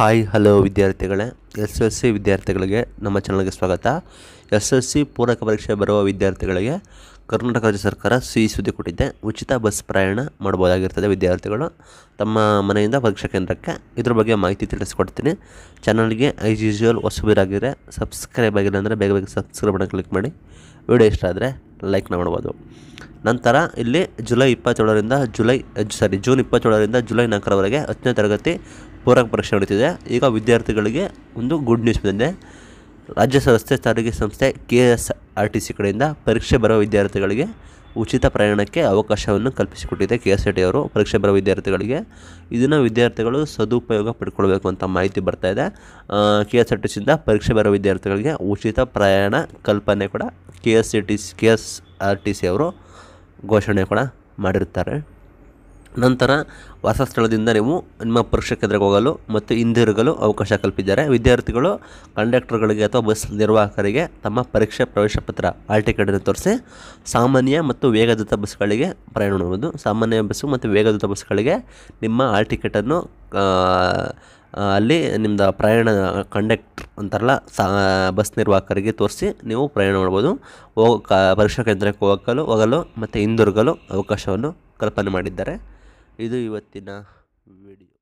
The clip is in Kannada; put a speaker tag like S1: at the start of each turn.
S1: ಹಾಯ್ ಹಲೋ ವಿದ್ಯಾರ್ಥಿಗಳೇ ಎಸ್ ಎಲ್ ಸಿ ವಿದ್ಯಾರ್ಥಿಗಳಿಗೆ ನಮ್ಮ ಚಾನಲ್ಗೆ ಸ್ವಾಗತ ಎಸ್ ಎಲ್ ಸಿ ಪೂರಕ ಪರೀಕ್ಷೆ ಬರುವ ವಿದ್ಯಾರ್ಥಿಗಳಿಗೆ ಕರ್ನಾಟಕ ರಾಜ್ಯ ಸರ್ಕಾರ ಸಿಹಿ ಸುದ್ದಿ ಕೊಟ್ಟಿದ್ದೆ ಉಚಿತ ಬಸ್ ಪ್ರಯಾಣ ಮಾಡ್ಬೋದಾಗಿರ್ತದೆ ವಿದ್ಯಾರ್ಥಿಗಳು ತಮ್ಮ ಮನೆಯಿಂದ ಪರೀಕ್ಷಾ ಕೇಂದ್ರಕ್ಕೆ ಇದ್ರ ಬಗ್ಗೆ ಮಾಹಿತಿ ತಿಳಿಸ್ಕೊಡ್ತೀನಿ ಚಾನಲ್ಗೆ ಐಸ್ ಯೂಶುವಲ್ ಹೊಸಬೀರಾಗಿದ್ದರೆ ಸಬ್ಸ್ಕ್ರೈಬ್ ಆಗಿಲ್ಲ ಅಂದರೆ ಬೇಗ ಬೇಗ ಸಬ್ಸ್ಕ್ರೈಬ್ ಕ್ಲಿಕ್ ಮಾಡಿ ವಿಡಿಯೋ ಇಷ್ಟ ಆದರೆ ಲೈಕ್ನ ಮಾಡ್ಬೋದು ನಂತರ ಇಲ್ಲಿ ಜುಲೈ ಇಪ್ಪತ್ತೇಳರಿಂದ ಜುಲೈ ಸಾರಿ ಜೂನ್ ಇಪ್ಪತ್ತೇಳರಿಂದ ಜುಲೈ ನಾಲ್ಕರವರೆಗೆ ಹತ್ತನೇ ತರಗತಿ ಪೂರಕ ಪರೀಕ್ಷೆ ನಡೀತಿದೆ ಈಗ ವಿದ್ಯಾರ್ಥಿಗಳಿಗೆ ಒಂದು ಗುಡ್ ನ್ಯೂಸ್ ಬಂದಿದೆ ರಾಜ್ಯ ರಸ್ತೆ ಸಾರಿಗೆ ಸಂಸ್ಥೆ K S R T C ಕಡೆಯಿಂದ ಪರೀಕ್ಷೆ ಬರೋ ವಿದ್ಯಾರ್ಥಿಗಳಿಗೆ ಉಚಿತ ಪ್ರಯಾಣಕ್ಕೆ ಅವಕಾಶವನ್ನು ಕಲ್ಪಿಸಿಕೊಟ್ಟಿದೆ ಕೆ ಎಸ್ ಆರ್ ಟಿ ಅವರು ಪರೀಕ್ಷೆ ಬರೋ ವಿದ್ಯಾರ್ಥಿಗಳಿಗೆ ಇದನ್ನು ವಿದ್ಯಾರ್ಥಿಗಳು ಸದುಪಯೋಗ ಪಡ್ಕೊಳ್ಬೇಕು ಅಂತ ಮಾಹಿತಿ ಬರ್ತಾ ಇದೆ ಕೆ ಎಸ್ ಆರ್ ಟಿ ಸಿಯಿಂದ ಪರೀಕ್ಷೆ ಬರೋ ವಿದ್ಯಾರ್ಥಿಗಳಿಗೆ ಉಚಿತ ಪ್ರಯಾಣ ಕಲ್ಪನೆ ಕೂಡ K S C T C K S R T C ಅವರು ಘೋಷಣೆ ಕೂಡ ಮಾಡಿರ್ತಾರೆ ನಂತರ ಹೊಸ ಸ್ಥಳದಿಂದ ನೀವು ನಿಮ್ಮ ಪರೀಕ್ಷಾ ಕೇಂದ್ರಕ್ಕೆ ಹೋಗಲು ಮತ್ತು ಹಿಂದಿರುಗಲು ಅವಕಾಶ ಕಲ್ಪಿದ್ದಾರೆ ವಿದ್ಯಾರ್ಥಿಗಳು ಕಂಡಕ್ಟರ್ಗಳಿಗೆ ಅಥವಾ ಬಸ್ ನಿರ್ವಾಹಕರಿಗೆ ತಮ್ಮ ಪರೀಕ್ಷೆ ಪ್ರವೇಶ ಪತ್ರ ಹಾಲ್ ಟಿಕೆಟನ್ನು ತೋರಿಸಿ ಸಾಮಾನ್ಯ ಮತ್ತು ವೇಗದೂತ ಬಸ್ಗಳಿಗೆ ಪ್ರಯಾಣ ಮಾಡುವುದು ಸಾಮಾನ್ಯ ಬಸ್ಸು ಮತ್ತು ವೇಗದೂತ ಬಸ್ಗಳಿಗೆ ನಿಮ್ಮ ಆರ್ ಟಿಕೆಟನ್ನು ಅಲ್ಲಿ ನಿಮ್ಮದು ಪ್ರಯಾಣ ಕಂಡಕ್ಟರ್ ಅಂತಾರಲ್ಲ ಸಾ ಬಸ್ ನಿರ್ವಾಹಕರಿಗೆ ತೋರಿಸಿ ನೀವು ಪ್ರಯಾಣ ಮಾಡ್ಬೋದು ಹೋಗ ಪರೀಕ್ಷಾ ಕೇಂದ್ರಕ್ಕೆ ಹೋಗಲು ಹೋಗಲು ಮತ್ತು ಹಿಂದಿರುಗಲು ಅವಕಾಶವನ್ನು ಕಲ್ಪನೆ ಮಾಡಿದ್ದಾರೆ ಇದು ಇವತ್ತಿನ ವಿಡಿಯೋ